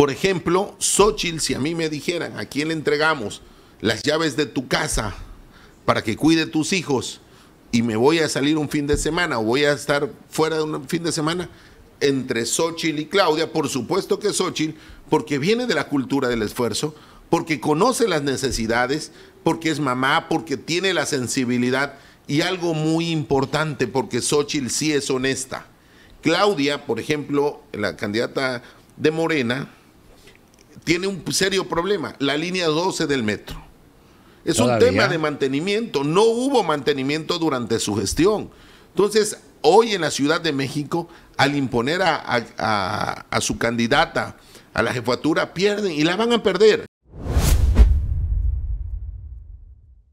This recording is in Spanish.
Por ejemplo, Xochitl, si a mí me dijeran a quién le entregamos las llaves de tu casa para que cuide tus hijos y me voy a salir un fin de semana o voy a estar fuera de un fin de semana, entre Xochitl y Claudia, por supuesto que Xochitl, porque viene de la cultura del esfuerzo, porque conoce las necesidades, porque es mamá, porque tiene la sensibilidad y algo muy importante, porque Xochitl sí es honesta. Claudia, por ejemplo, la candidata de Morena, tiene un serio problema, la línea 12 del metro. Es un tema de mantenimiento, no hubo mantenimiento durante su gestión. Entonces, hoy en la Ciudad de México, al imponer a su candidata a la jefatura, pierden y la van a perder.